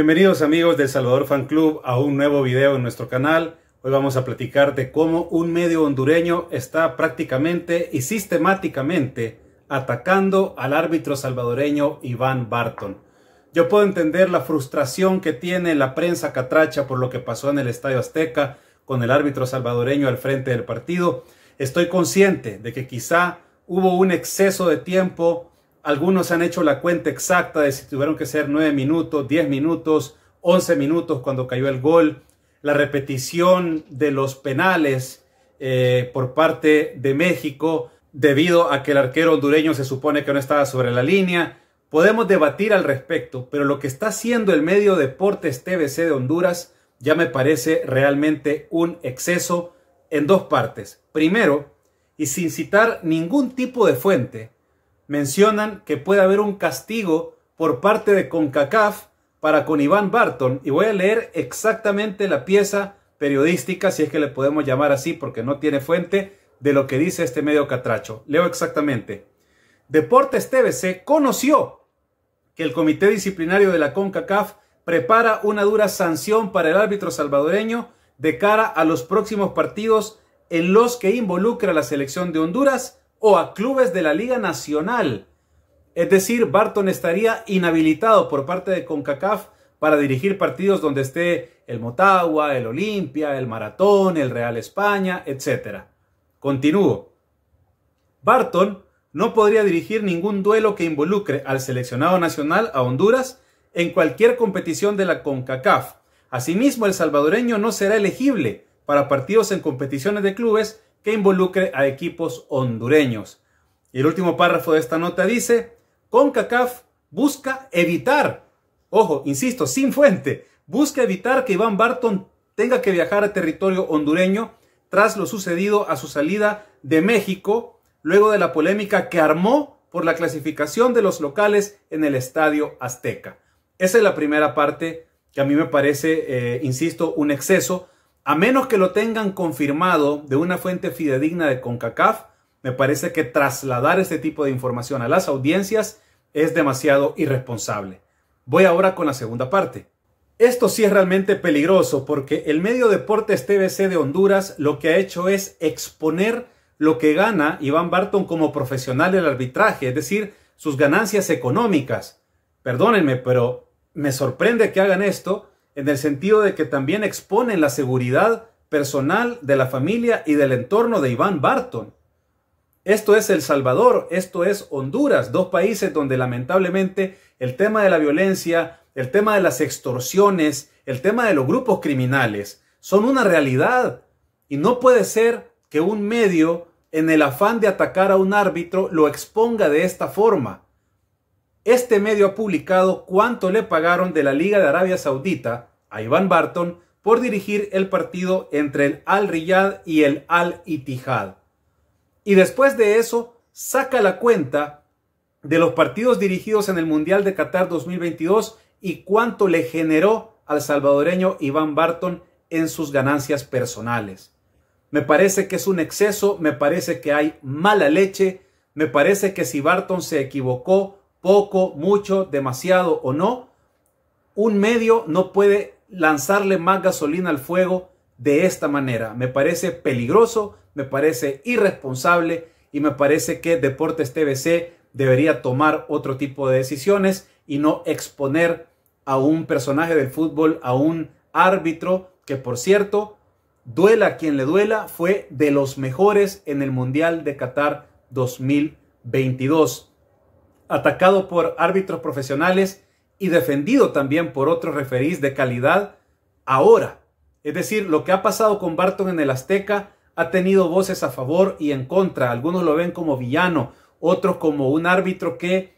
Bienvenidos amigos del Salvador Fan Club a un nuevo video en nuestro canal. Hoy vamos a platicar de cómo un medio hondureño está prácticamente y sistemáticamente atacando al árbitro salvadoreño Iván Barton. Yo puedo entender la frustración que tiene la prensa catracha por lo que pasó en el Estadio Azteca con el árbitro salvadoreño al frente del partido. Estoy consciente de que quizá hubo un exceso de tiempo algunos han hecho la cuenta exacta de si tuvieron que ser 9 minutos, 10 minutos, 11 minutos cuando cayó el gol. La repetición de los penales eh, por parte de México debido a que el arquero hondureño se supone que no estaba sobre la línea. Podemos debatir al respecto, pero lo que está haciendo el medio Deportes TBC de Honduras ya me parece realmente un exceso en dos partes. Primero, y sin citar ningún tipo de fuente, mencionan que puede haber un castigo por parte de CONCACAF para con Iván Barton y voy a leer exactamente la pieza periodística, si es que le podemos llamar así porque no tiene fuente, de lo que dice este medio catracho. Leo exactamente. Deportes TVC conoció que el Comité Disciplinario de la CONCACAF prepara una dura sanción para el árbitro salvadoreño de cara a los próximos partidos en los que involucra a la selección de Honduras, o a clubes de la Liga Nacional. Es decir, Barton estaría inhabilitado por parte de CONCACAF para dirigir partidos donde esté el Motagua, el Olimpia, el Maratón, el Real España, etc. Continúo. Barton no podría dirigir ningún duelo que involucre al seleccionado nacional a Honduras en cualquier competición de la CONCACAF. Asimismo, el salvadoreño no será elegible para partidos en competiciones de clubes que involucre a equipos hondureños. Y el último párrafo de esta nota dice, CONCACAF busca evitar, ojo, insisto, sin fuente, busca evitar que Iván Barton tenga que viajar a territorio hondureño tras lo sucedido a su salida de México, luego de la polémica que armó por la clasificación de los locales en el Estadio Azteca. Esa es la primera parte que a mí me parece, eh, insisto, un exceso a menos que lo tengan confirmado de una fuente fidedigna de CONCACAF, me parece que trasladar este tipo de información a las audiencias es demasiado irresponsable. Voy ahora con la segunda parte. Esto sí es realmente peligroso porque el medio Deportes TBC de Honduras lo que ha hecho es exponer lo que gana Iván Barton como profesional del arbitraje, es decir, sus ganancias económicas. Perdónenme, pero me sorprende que hagan esto en el sentido de que también exponen la seguridad personal de la familia y del entorno de Iván Barton. Esto es El Salvador, esto es Honduras, dos países donde lamentablemente el tema de la violencia, el tema de las extorsiones, el tema de los grupos criminales son una realidad. Y no puede ser que un medio, en el afán de atacar a un árbitro, lo exponga de esta forma. Este medio ha publicado cuánto le pagaron de la Liga de Arabia Saudita a Iván Barton por dirigir el partido entre el Al riyad y el Al Ittihad. Y después de eso, saca la cuenta de los partidos dirigidos en el Mundial de Qatar 2022 y cuánto le generó al salvadoreño Iván Barton en sus ganancias personales. Me parece que es un exceso, me parece que hay mala leche, me parece que si Barton se equivocó, poco, mucho, demasiado o no, un medio no puede lanzarle más gasolina al fuego de esta manera. Me parece peligroso, me parece irresponsable y me parece que Deportes TBC debería tomar otro tipo de decisiones y no exponer a un personaje del fútbol, a un árbitro que por cierto, duela quien le duela, fue de los mejores en el Mundial de Qatar 2022 atacado por árbitros profesionales y defendido también por otros referís de calidad ahora. Es decir, lo que ha pasado con Barton en el Azteca ha tenido voces a favor y en contra. Algunos lo ven como villano, otros como un árbitro que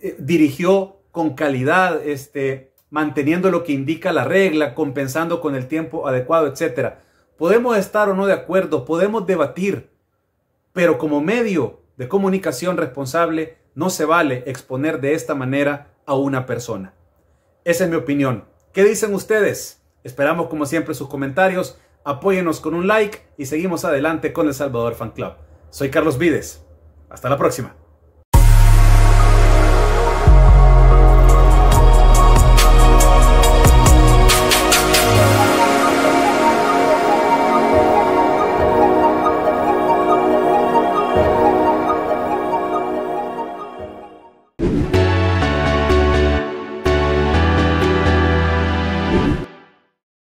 eh, dirigió con calidad, este, manteniendo lo que indica la regla, compensando con el tiempo adecuado, etc. Podemos estar o no de acuerdo, podemos debatir, pero como medio de comunicación responsable no se vale exponer de esta manera a una persona. Esa es mi opinión. ¿Qué dicen ustedes? Esperamos como siempre sus comentarios. Apóyenos con un like y seguimos adelante con El Salvador Fan Club. Soy Carlos Vides. Hasta la próxima.